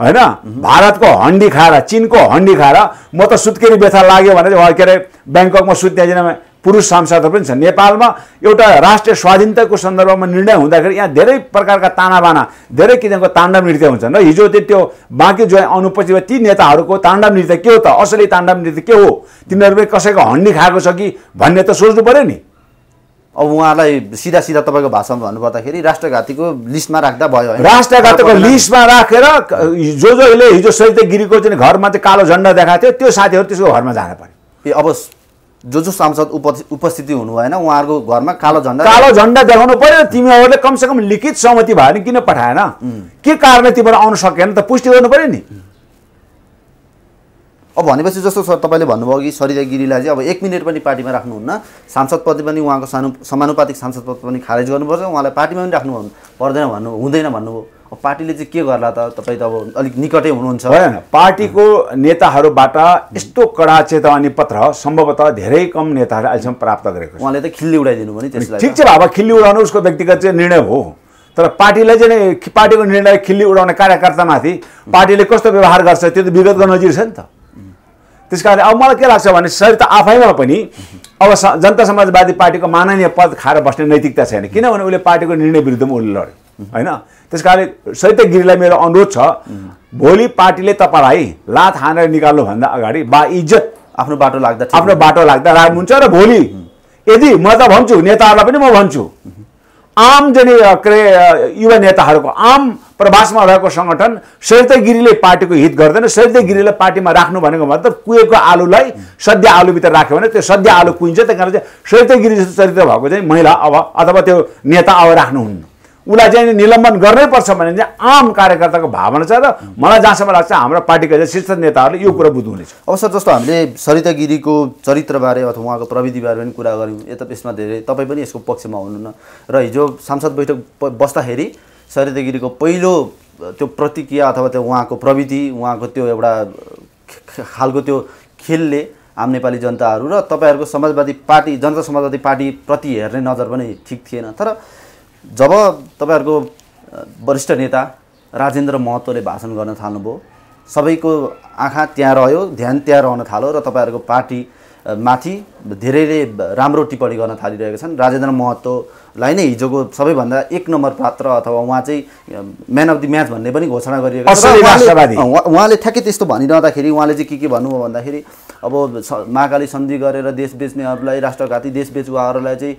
होइन भारतको हन्डी खाएर चिनको हन्डी खाएर म त सुत्केरी व्यथा लाग्यो भने के अरे ब्याङ्ककमा सुत्ने एकजना पुरुष सांसदहरू पनि छन् नेपालमा एउटा राष्ट्रिय स्वाधीनताको सन्दर्भमा निर्णय हुँदाखेरि यहाँ धेरै प्रकारका तानाबाना धेरै किसिमको ताण्डव नृत्य हुन्छन् र हिजो चाहिँ त्यो बाँकी जो अनुपस्थित ती नेताहरूको ताण्डव नृत्य के हो त असली ताण्डव नृत्य के हो तिनीहरू कसैको हन्डी खाएको छ कि भन्ने त सोच्नु पऱ्यो नि अब उहाँलाई सिधा सिधा तपाईँको भाषामा भन्नुपर्दाखेरि राष्ट्रघातीको लिस्टमा राख्दा भयो राष्ट्रघातको लिस्टमा राखेर जो जोले हिजो सहित गिरीको चाहिँ घरमा चाहिँ कालो झन्डा देखाएको थियो त्यो साथीहरू त्यसको घरमा जान पर्यो अब जो जो सांसद उपस्थिति हुनु भएन उहाँहरूको घरमा कालो झन्डा कालो झन्डा देखाउनु पऱ्यो तिमीहरूले कमसेकम लिखित सहमति भयो भने किन पठाएन के कारणले तिमीहरू आउन सकेन त पुष्टि गर्नु पऱ्यो नि अब भनेपछि जस्तो सर तपाईँले भन्नुभयो कि सरिता गिरीलाई चाहिँ अब एक मिनट पनि पार्टीमा राख्नुहुन्न सांसद पद पनि उहाँको सानो समानुपातिक सांसद पद पनि खारेज गर्नुपर्छ उहाँलाई पार्टीमा पनि राख्नु पर्दैन भन्नु हुँदैन भन्नुभयो अब पार्टीले चाहिँ के गर्ला त तपाईँ त अब अलिक निकटै हुनुहुन्छ पार्टीको नेताहरूबाट यस्तो कडा चेतावनी पत्र सम्भवतः धेरै कम नेताहरू अहिलेसम्म प्राप्त गरेको छ उहाँले त खिल्ली उडाइदिनु भने त्यसलाई ठिक छ अब खिल्ली उडाउनु उसको व्यक्तिगत चाहिँ निर्णय हो तर पार्टीलाई चाहिँ पार्टीको निर्णय खिल्ली उडाउने कार्यकर्तामाथि पार्टीले कस्तो व्यवहार गर्छ त्यो त विगत नजिर छ नि त त्यस कारणले अब मलाई के लाग्छ भने सर त आफैमा पनि अब स जनता समाजवादी पार्टीको माननीय पद खाएर बस्ने नैतिकता छैन किनभने उसले पार्टीको निर्णय विरुद्धमा उसले लड्यो होइन त्यस कारण सरिता गिरीलाई मेरो अनुरोध छ भोलि पार्टीले तपाईँलाई लात हानेर निकाल्नुभन्दा अगाडि बा इज्जत आफ्नो बाटो लाग्दा आफ्नो बाटो लाग्दा राम हुन्छ र भोलि यदि म त भन्छु नेताहरूलाई पनि म भन्छु आम जने अरे युवा नेताहरूको आम प्रवासमा रहेको सङ्गठन श्रेष्ठ गिरीले पार्टीको हित गर्दैन श्रेष्ठ गिरीलाई पार्टीमा राख्नु भनेको मतलब कुहिएको आलुलाई सद्य आलुभित्र राख्यो भने त्यो सद्य आलु कुहिन्छ त्यही कारण चाहिँ श्रेष्ठ गिरी चरित्र भएको चाहिँ महिला अब अथवा त्यो नेता अब राख्नुहुन्न उसलाई चाहिँ निलम्बन गर्नैपर्छ भने चाहिँ आम कार्यकर्ताको भावना छ र मलाई जहाँसम्म लाग्छ हाम्रो पार्टीका चाहिँ शीर्ष नेताहरूले यो कुरा बुझ्नुहुनेछ अब सर जस्तो हामीले सरिता गिरीको चरित्रबारे अथवा उहाँको प्रविधिबारे पनि कुरा गऱ्यौँ यता यसमा धेरै तपाईँ पनि यसको पक्षमा हुनुहुन्न र हिजो सांसद बैठक बस्दाखेरि सरिता गिरीको पहिलो त्यो प्रतिक्रिया अथवा त्यो उहाँको प्रविधि उहाँको त्यो एउटा खालको त्यो खेलले आम नेपाली जनताहरू र तपाईँहरूको समाजवादी पार्टी जनता समाजवादी पार्टीप्रति हेर्ने नजर पनि ठिक थिएन तर जब तपाईँहरूको वरिष्ठ नेता राजेन्द्र महतोले भाषण गर्न थाल्नुभयो सबैको आँखा त्यहाँ रह्यो ध्यान त्यहाँ रहन थाल्यो र तपाईँहरूको पार्टी माथि धेरैले राम्रो टिप्पणी गर्न थालिरहेका छन् राजेन्द्र महतोलाई नै हिजोको सबैभन्दा एक नम्बर पात्र अथवा उहाँ चाहिँ म्यान अफ दि म्याच भन्ने पनि घोषणा गरिएको छ उहाँले ठ्याक्कै त्यस्तो भनिरहँदाखेरि उहाँले चाहिँ के के भन्नुभयो भन्दाखेरि अब महाकाली सन्धि गरेर देश बेच्नेहरूलाई राष्ट्रघाती देश बेचुवाहरूलाई चाहिँ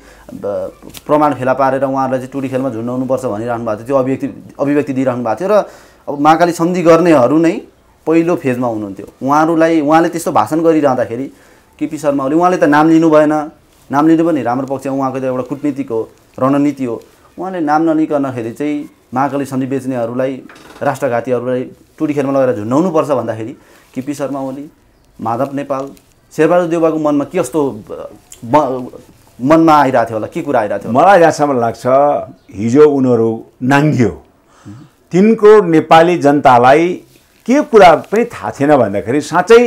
प्रमाण फेला पारेर उहाँहरूलाई चाहिँ टुडी खेलमा झुन्डाउनुपर्छ भनिरहनु भएको थियो त्यो अभिव्यक्ति अभिव्यक्ति दिइरहनु भएको थियो र अब महाकाली सन्धि गर्नेहरू नै पहिलो फेजमा हुनुहुन्थ्यो उहाँहरूलाई उहाँले त्यस्तो भाषण गरिरहँदाखेरि केपी शर्मा ओली उहाँले त नाम लिनु भएन नाम लिनु पनि राम्रो पक्ष उहाँको त एउटा कुटनीतिक रणनीति हो उहाँले नाम नलिकनखेरि चाहिँ महाकाली सन्धि बेच्नेहरूलाई राष्ट्रघातीहरूलाई टुटी खेलमा लगेर झुन्डाउनुपर्छ भन्दाखेरि केपी शर्मा ओली माधव नेपाल शेरबहादुर देवबाको मनमा के कस्तो मनमा आइरहेको थियो होला के कुरा आइरहेको थियो मलाई जहाँसम्म लाग्छ हिजो उनीहरू नाङ्गियो तिन करोड नेपाली जनतालाई के कुरा पनि थाहा थिएन भन्दाखेरि साँच्चै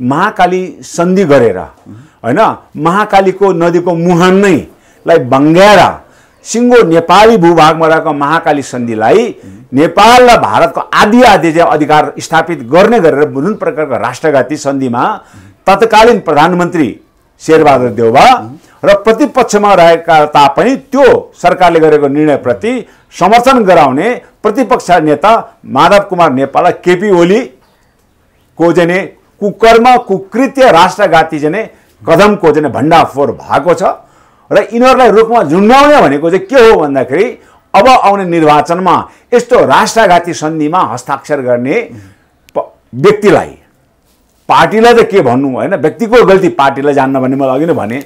महाकाली सन्धि गरेर होइन महाकालीको नदीको मुहान नै लाई बङ्ग्याएर सिङ्गो नेपाली भूभागमा रहेको महाकाली सन्धिलाई नेपाल र भारतको आदि आदि अधिकार स्थापित गर्ने गरेर जुन प्रकारको राष्ट्रघाती सन्धिमा तत्कालीन प्रधानमन्त्री शेरबहादुर देउबा र प्रतिपक्षमा रहेका तापनि त्यो सरकारले गरेको निर्णयप्रति समर्थन गराउने प्रतिपक्ष नेता माधव कुमार नेपाल र केपी ओलीको चाहिँ कुकर्म कुकृत्य राष्ट्रघाती चाहिँ कदमको चाहिँ भण्डाफोर भएको छ र यिनीहरूलाई रुखमा झुन्ड्याउने भनेको चाहिँ के हो भन्दाखेरि अब आउने निर्वाचनमा यस्तो राष्ट्रघाती सन्धिमा हस्ताक्षर गर्ने व्यक्तिलाई पार्टीलाई त के भन्नु होइन व्यक्तिको गल्ती पार्टीलाई जान्न भन्ने मैले अघि नै भने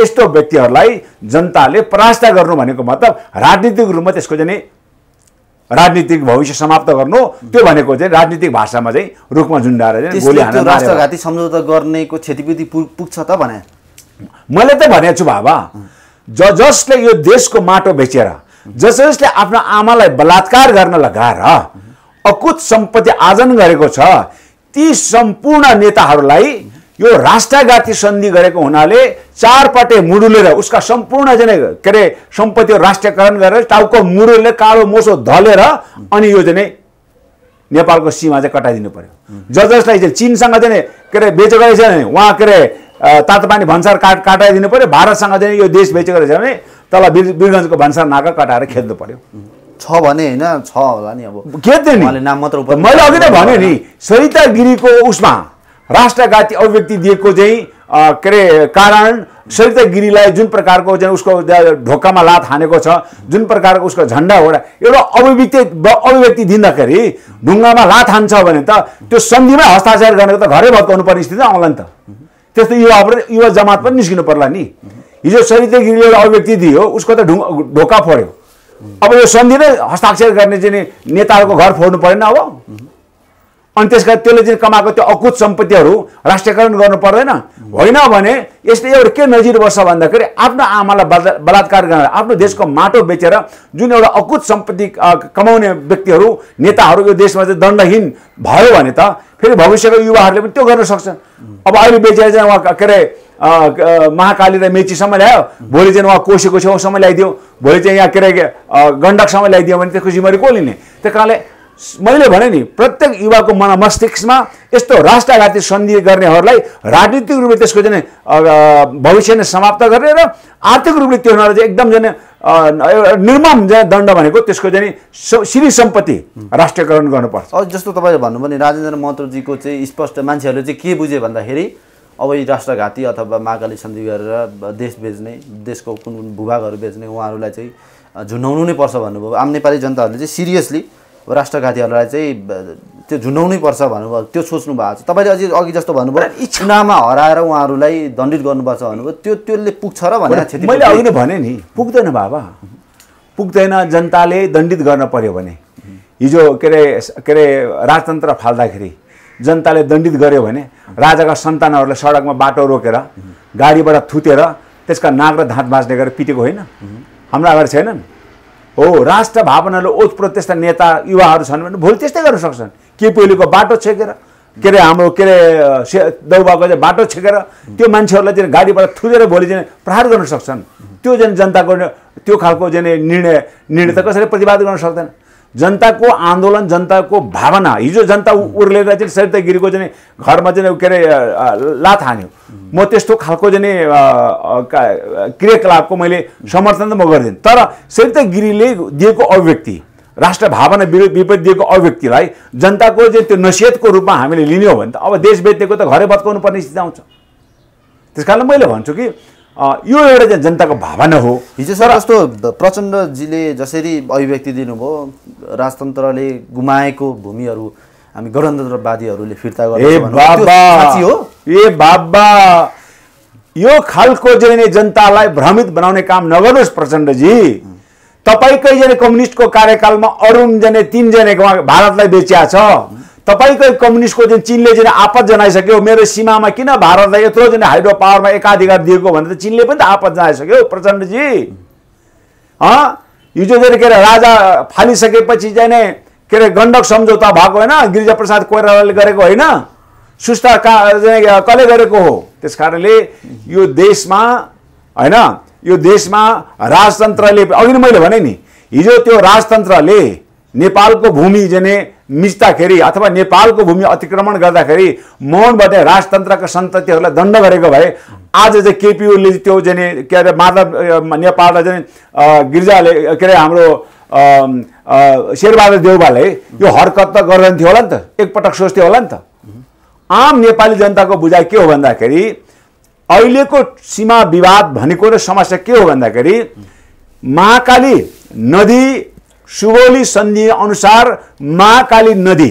यस्तो व्यक्तिहरूलाई जनताले परास्त गर्नु भनेको मतलब राजनीतिक रूपमा त्यसको चाहिँ राजनीतिक भविष्य समाप्त गर्नु त्यो भनेको चाहिँ राजनीतिक भाषामा चाहिँ रुखमा झुन्डाएर गोली राष्ट्रघाती सम्झौता गर्नेको क्षतिपूर्ति पुग्छ त भने मैले त भनेको छु बाबा ज जसले यो देशको माटो बेचेर जस जसले आफ्नो आमालाई बलात्कार गर्न लगाएर अकुत सम्पत्ति आर्जन गरेको छ ती सम्पूर्ण नेताहरूलाई यो राष्ट्रघाती सन्धि गरेको हुनाले चारपटे मुडुलेर उसका सम्पूर्ण जने के अरे सम्पत्ति राष्ट्रियकरण गरेर टाउको मुडुले कालो मोसो धलेर अनि यो चाहिँ नेपालको सीमा चाहिँ कटाइदिनु पर्यो ज जसलाई चाहिँ चिनसँग चाहिँ के अरे बेचेको गरेछ भने उहाँ के अरे तातोपानी भन्सार काट काटाइदिनु पऱ्यो भारतसँग चाहिँ यो देश बेचेको रहेछ भने तल बिर बिरगन्जको भन्सार नाका कटाएर खेद्नु पर्यो छ भने होइन छ होला नि अब नि मैले अघि नै भन्यो नि सरिता गिरीको उसमा राष्ट्रघाती अभिव्यक्ति दिएको चाहिँ के अरे कारण सरिता गिरीलाई जुन प्रकारको चाहिँ उसको ढोकामा लात हानेको छ जुन प्रकारको उसको झन्डा हो एउटा अभिव्यक्ति अभिव्यक्ति दिँदाखेरि ढुङ्गामा लात हान्छ भने त त्यो सन्धिमै हस्ताक्षर गर्ने त घरै भत्काउनु पर्ने स्थिति आउँला नि त त्यस्तो युवाहरू युवा जमात पनि निस्किनु पर्ला नि हिजो सरिता गिरीले एउटा अभिव्यक्ति दियो उसको त ढुङ्गा ढोका फोड्यो अब यो सन्धि नै हस्ताक्षर गर्ने चाहिँ नेताहरूको घर फोड्नु परेन अब अनि त्यस कारण त्यसले चाहिँ कमाएको त्यो अकुत सम्पत्तिहरू राष्ट्रियकरण गर्नु पर्दैन होइन भने यसले एउटा के नजिर बस्छ भन्दाखेरि आफ्नो आमालाई बला बलात्कार गरेर आफ्नो देशको माटो बेचेर जुन एउटा अकुत सम्पत्ति कमाउने व्यक्तिहरू नेताहरू यो देशमा चाहिँ दण्डहीन भयो भने त फेरि भविष्यको युवाहरूले पनि त्यो गर्न सक्छ अब अहिले बेचेर चाहिँ उहाँ के अरे महाकाली र मेचीसम्म ल्यायो भोलि चाहिँ उहाँ कोसेको छेउसम्म ल्याइदियो भोलि चाहिँ यहाँ के अरे गण्डकसम्म ल्याइदियो भने त्यसको जिम्मेवारी को लिने त्यही कारणले मैले भने नि प्रत्येक युवाको मन मस्तिष्कमा यस्तो राष्ट्रघाती सन्धि गर्नेहरूलाई राजनीतिक रूपले त्यसको चाहिँ भविष्य नै समाप्त गर्ने र आर्थिक रूपले त्यो हुनाले चाहिँ एकदम जाने निर्मम दण्ड भनेको त्यसको चाहिँ श्री सम्पत्ति राष्ट्रियकरण गर्नुपर्छ जस्तो तपाईँले भन्नुभयो भने राजेन्द्र महतोजीको चाहिँ स्पष्ट मान्छेहरूले चाहिँ के बुझे भन्दाखेरि अब यी राष्ट्रघाती अथवा महाकाली सन्धि गरेर देश बेच्ने देशको कुन कुन भूभागहरू बेच्ने उहाँहरूलाई चाहिँ झुन्डाउनु नै पर्छ भन्नुभयो आम नेपाली जनताहरूले चाहिँ सिरियसली राष्ट्रघातीहरूलाई चाहिँ त्यो झुन्डाउनै पर्छ भन्नुभयो त्यो सोच्नु भएको छ तपाईँले अझै अघि जस्तो भन्नुभयो इच्छुनामा हराएर उहाँहरूलाई दण्डित गर्नुपर्छ भन्नुभयो त्यो त्यसले पुग्छ र भनेर मैले अघि नै भने नि पुग्दैन बाबा पुग्दैन जनताले दण्डित गर्न पर्यो भने हिजो के अरे के अरे राजतन्त्र फाल्दाखेरि जनताले दण्डित गर्यो भने राजाका सन्तानहरूले सडकमा बाटो रोकेर गाडीबाट थुतेर त्यसका नाक र धाँत बाँच्ने गरेर पिटेको होइन हाम्रो अगाडि छैनन् हो राष्ट्र भावनाले ओतप्रोत त्यस्ता नेता युवाहरू छन् भने भोलि त्यस्तै गर्न सक्छन् केपी ओलीको बाटो छेकेर के अरे हाम्रो के अरे से दौबाको चाहिँ बाटो छेकेर त्यो मान्छेहरूलाई चाहिँ गाडीबाट थुलेर भोलि चाहिँ प्रहार गर्न सक्छन् त्यो चाहिँ जनताको त्यो खालको चाहिँ निर्णय निर्णय त कसरी प्रतिवाद गर्न सक्दैन जनताको आन्दोलन जनताको भावना हिजो जनता उर्लेर चाहिँ सरिता गिरीको चाहिँ घरमा चाहिँ के अरे लात हान्यो म त्यस्तो खालको चाहिँ क्रियाकलापको मैले समर्थन त म गर्दिनँ तर सरिता गिरीले दिएको अभिव्यक्ति राष्ट्र भावना विरुद्ध विपरीत दिएको अभिव्यक्तिलाई जनताको चाहिँ त्यो नसिहतको रूपमा हामीले लिने हो भने त अब देश बेच्नेको त घरै भत्काउनु पर्ने स्थिति आउँछ त्यस कारणले मैले भन्छु कि यो एउटा चाहिँ जनताको भावना हो हिजो सर जस्तो प्रचण्डजीले जसरी अभिव्यक्ति दिनुभयो राजतन्त्रले गुमाएको भूमिहरू हामी गणतन्त्रवादीहरूले फिर्ता हो ए बाबा यो खालको चाहिँ जनतालाई भ्रमित बनाउने काम नगर्नुहोस् प्रचण्डजी तपाईँकै जाने कम्युनिस्टको कार्यकालमा अरुण जाने तिनजना भारतलाई बेच्या छ तपाईँकै कम्युनिस्टको चाहिँ चिनले चाहिँ आपत जनाइसक्यो मेरो सीमामा किन भारतलाई यत्रो जुन हाइड्रो पावरमा एकाधिकार दिएको भनेर चिनले पनि त आपत जनाइसक्यो प्रचण्डजी हिजो चाहिँ के अरे राजा फालिसकेपछि चाहिँ नै के अरे गण्डक सम्झौता भएको होइन गिरिजाप्रसाद कोइरालाले गरेको होइन सुस्ता का कसले गरेको हो त्यस कारणले यो देशमा होइन यो देशमा राजतन्त्रले अघि नै मैले भने नि हिजो त्यो राजतन्त्रले नेपालको भूमि जाने मिच्दाखेरि अथवा नेपालको भूमि अतिक्रमण गर्दाखेरि मोहनबाट राजतन्त्रका सन्ततिहरूलाई दण्ड गरेको भए आज चाहिँ केपिओले त्यो जाने के अरे माधव नेपाललाई चाहिँ गिर्जाले के अरे हाम्रो शेरबहादुर देउबाले यो हरकत त गर्दैन थियो होला नि त एकपटक सोच्थ्यो होला नि त आम नेपाली जनताको बुझाइ के हो भन्दाखेरि अहिलेको सीमा विवाद भनेको र समस्या के हो भन्दाखेरि महाकाली नदी सुगौली सन्धि अनुसार महाकाली नदी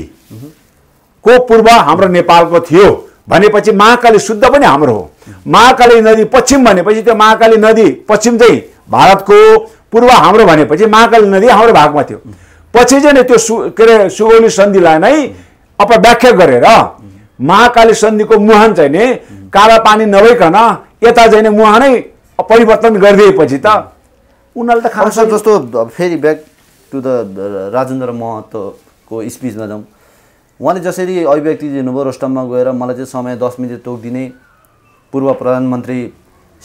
को पूर्व हाम्रो नेपालको थियो भनेपछि महाकाली शुद्ध पनि हाम्रो हो महाकाली नदी पश्चिम भनेपछि त्यो महाकाली नदी पश्चिम चाहिँ भारतको पूर्व हाम्रो भनेपछि महाकाली नदी हाम्रो भागमा थियो पछि चाहिँ त्यो सु के अरे सुगौली सन्धिलाई नै अपव्याख्या गरेर महाकाली सन्धिको मुहान चाहिँ नि काला पानी नभइकन यता चाहिँ मुहानै परिवर्तन गरिदिएपछि त उनीहरूले त खान्छ जस्तो फेरि टु द राजेन्द्र महतोको स्पिचमा जाउँ उहाँले जसरी अभिव्यक्ति दिनुभयो रोस्टममा गएर मलाई चाहिँ समय दस मिनट तोकिदिने पूर्व प्रधानमन्त्री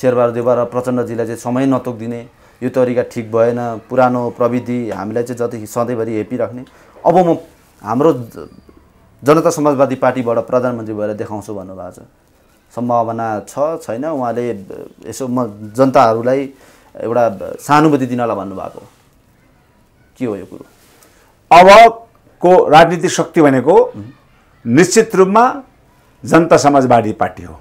शेरबहादुर देवा र प्रचण्डजीलाई चाहिँ समय नतोकिदिने यो तरिका ठिक भएन पुरानो प्रविधि हामीलाई चाहिँ जति सधैँभरि हेपी राख्ने अब म हाम्रो जनता समाजवादी पार्टीबाट प्रधानमन्त्री भएर देखाउँछु भन्नुभएको छ सम्भावना छ छैन उहाँले यसो म जनताहरूलाई एउटा सहानुभूति दिनलाई भन्नुभएको के हो यो कुरो अबको राजनीतिक शक्ति भनेको निश्चित रूपमा जनता समाजवादी पार्टी हो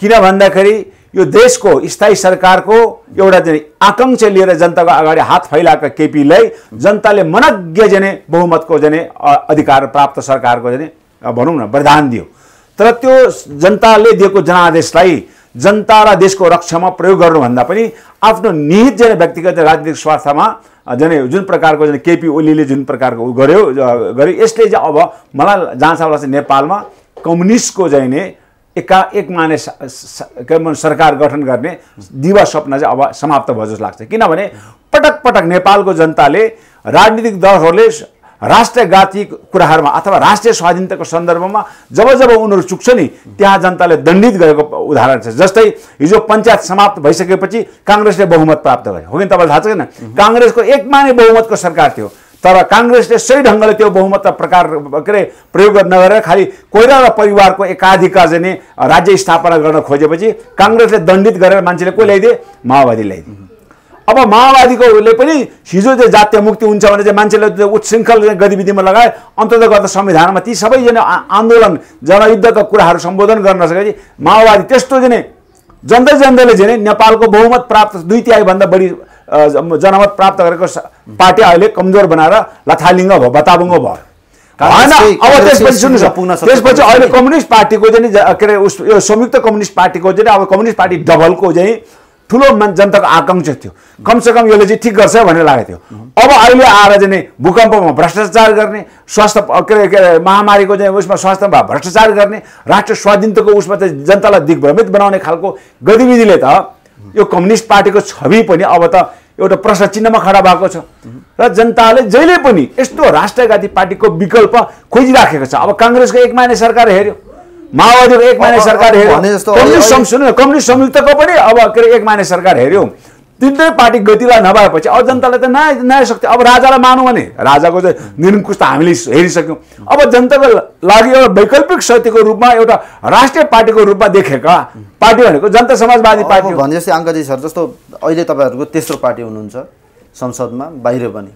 किन भन्दाखेरि यो देशको स्थायी सरकारको एउटा चाहिँ आकाङ्क्षा लिएर जनताको अगाडि हात फैलाएका केपीलाई जनताले मनज्ञ जाने बहुमतको जाने अधिकार प्राप्त सरकारको जाने भनौँ न वरिधान दियो तर त्यो जनताले दिएको जनादेशलाई जनता र देशको रक्षामा प्रयोग गर्नुभन्दा पनि आफ्नो निहित जाने व्यक्तिगत राजनीतिक स्वार्थमा जाने जुन प्रकारको जाने केपी ओलीले जुन प्रकारको गर्यो गरे यसले चाहिँ अब मलाई छ चाहिँ नेपालमा कम्युनिस्टको चाहिँ नि एका एक माने के भन्नु सरकार गठन गर्ने दिवा सपना चाहिँ अब समाप्त भयो जस्तो लाग्छ किनभने पटक पटक नेपालको जनताले राजनीतिक दलहरूले राष्ट्रघाती कुराहरूमा अथवा राष्ट्रिय स्वाधीनताको सन्दर्भमा जब जब उनीहरू चुक्छ नि त्यहाँ जनताले दण्डित गरेको उदाहरण छ जस्तै हिजो पञ्चायत समाप्त भइसकेपछि काङ्ग्रेसले बहुमत प्राप्त गर्यो हो कि तपाईँलाई थाहा छैन काङ्ग्रेसको एक माने बहुमतको सरकार थियो तर काङ्ग्रेसले सही ढङ्गले त्यो बहुमत प्रकार के अरे प्रयोग नगरेर खालि कोइरा र परिवारको एकाधिकार चाहिँ राज्य स्थापना गर्न खोजेपछि काङ्ग्रेसले दण्डित गरेर मान्छेले को ल्याइदिए माओवादी ल्याइदिए अब माओवादीकोले पनि हिजो चाहिँ जातीय मुक्ति हुन्छ भने चाहिँ मान्छेले त्यो उत्शृङ्खल गतिविधिमा लगाए अन्तर्गत गर्दा संविधानमा ती सबैजना आन्दोलन जनयुद्धका कुराहरू सम्बोधन गर्न सकेपछि माओवादी त्यस्तो चाहिँ जन्दै जन्दैले चाहिँ नेपालको बहुमत प्राप्त दुई तिहाईभन्दा बढी जनमत प्राप्त गरेको पार्टी अहिले कमजोर बनाएर लथालिङ्ग भयो बताबुङ्गो भयो होइन अब त्यसपछि सुन्नुहोस् त्यसपछि अहिले कम्युनिस्ट पार्टीको चाहिँ के अरे उस यो संयुक्त कम्युनिस्ट पार्टीको चाहिँ अब कम्युनिस्ट पार्टी डबलको चाहिँ ठुलो जनताको आकाङ्क्षा थियो कमसेकम यसले चाहिँ ठिक गर्छ भनेर लागेको थियो अब अहिले आएर चाहिँ नि भूकम्पमा भ्रष्टाचार गर्ने स्वास्थ्य के अरे के अरे महामारीको चाहिँ उसमा स्वास्थ्यमा भ्रष्टाचार गर्ने राष्ट्र स्वाधीनताको उसमा चाहिँ जनतालाई दिग्भ्रमित बनाउने खालको गतिविधिले त यो कम्युनिस्ट पार्टीको छवि पनि अब त एउटा प्रश्न चिन्हमा खडा भएको छ र जनताले जहिले पनि यस्तो राष्ट्रघाती पार्टीको विकल्प खोजिराखेको छ अब काङ्ग्रेसको एक माने सरकार हेऱ्यो माओवादीको एक माने सरकार हेऱ्यो कम्युनिस्ट सङ्घ कम्युनिस्ट संयुक्तको पनि अब के अरे एक माने सरकार हेऱ्यौँ तिनटै पार्टी गतिलाई नभएपछि अब जनताले त नआइ शक्ति अब राजालाई मानौँ भने राजाको चाहिँ निरङ्कुश त हामीले हेरिसक्यौँ अब जनताको लागि एउटा वैकल्पिक शक्तिको रूपमा एउटा राष्ट्रिय पार्टीको रूपमा देखेका पार्टी भनेको जनता समाजवादी पार्टी भने जस्तै अङ्कजी सर जस्तो अहिले तपाईँहरूको तेस्रो पार्टी हुनुहुन्छ संसदमा बाहिर पनि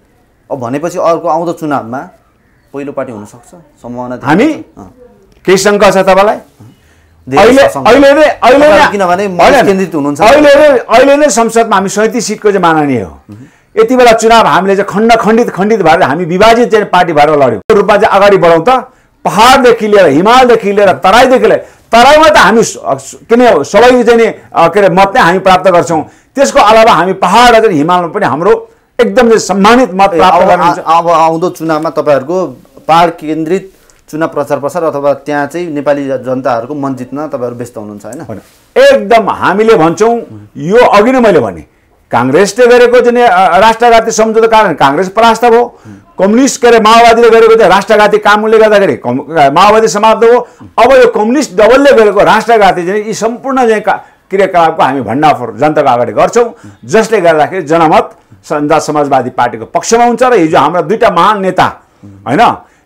अब भनेपछि अर्को आउँदो चुनावमा पहिलो पार्टी हुनसक्छ सम्भावना हामी केही शङ्का छ तपाईँलाई अहिले नै संसदमा हामी सैँतिस सिटको चाहिँ माननीय हो यति बेला चुनाव हामीले चाहिँ खण्ड खण्डित खण्डित भएर हामी विभाजित चाहिँ पार्टी भएर लड्यौँ त्यो रूपमा चाहिँ अगाडि बढाउँ त पहाडदेखि लिएर हिमालदेखि लिएर तराईदेखि लिएर तराईमा त हामी किन सबै चाहिँ के अरे मत नै हामी प्राप्त गर्छौँ त्यसको अलावा हामी पहाड र हिमालमा पनि हाम्रो एकदम सम्मानित मत प्राप्त अब आउँदो चुनावमा तपाईँहरूको पहाड केन्द्रित चुनाव प्रचार प्रसार अथवा त्यहाँ चाहिँ नेपाली जनताहरूको मन जित्न तपाईँहरू व्यस्त हुनुहुन्छ होइन एकदम हामीले भन्छौँ यो अघि नै मैले भने काङ्ग्रेसले गरेको चाहिँ राष्ट्रघाती सम्झौता कारण काङ्ग्रेस परास्त भयो कम्युनिस्ट के अरे माओवादीले गरेको चाहिँ राष्ट्रघाती कामले गर्दाखेरि माओवादी समाप्त भयो अब यो कम्युनिस्ट डबलले गरेको राष्ट्रघाती चाहिँ यी सम्पूर्ण चाहिँ क्रियाकलापको हामी भण्डाफोर जनताको अगाडि गर्छौँ जसले गर्दाखेरि जनमत सन्दा समाजवादी पार्टीको पक्षमा हुन्छ र हिजो हाम्रा दुईवटा महान नेता होइन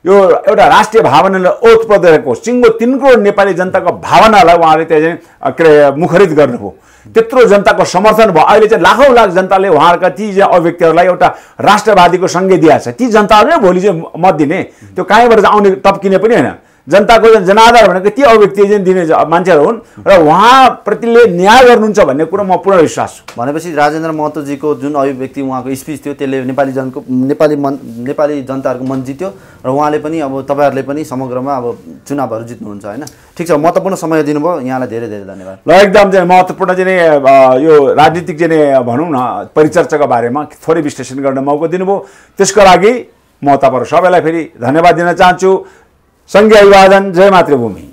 यो एउटा राष्ट्रिय भावनालाई प्रदेशको सिङ्गो तिन करोड नेपाली जनताको भावनालाई उहाँले त्यहाँ चाहिँ के अरे मुखरित गर्नुभयो त्यत्रो जनताको समर्थन भयो अहिले चाहिँ लाखौँ लाख जनताले उहाँहरूका ती अभिव्यक्तिहरूलाई एउटा राष्ट्रवादीको सङ्घीय दिएको छ ती जनताहरू नै भोलि चाहिँ मत दिने त्यो कहीँबाट आउने टप्किने पनि होइन जनताको जनाधार भनेको ती अभिव्यक्ति चाहिँ दिने मान्छेहरू हुन् र उहाँप्रतिले न्याय गर्नुहुन्छ भन्ने कुरो म पूर्ण विश्वास छु भनेपछि राजेन्द्र महतोजीको जुन अभिव्यक्ति उहाँको स्पिच थियो त्यसले नेपाली जनको नेपाली मन नेपाली जनताहरूको मन जित्यो र उहाँले पनि अब तपाईँहरूले पनि समग्रमा अब चुनावहरू जित्नुहुन्छ होइन ठिक छ महत्त्वपूर्ण समय दिनुभयो यहाँलाई धेरै धेरै धन्यवाद ल एकदम चाहिँ महत्त्वपूर्ण चाहिँ यो राजनीतिक चाहिँ भनौँ न परिचर्चाको बारेमा थोरै विश्लेषण गर्न मौका दिनुभयो त्यसको लागि म तपाईँहरू सबैलाई फेरि धन्यवाद दिन चाहन्छु संज्ञा अभिवादन जय मातृभूमि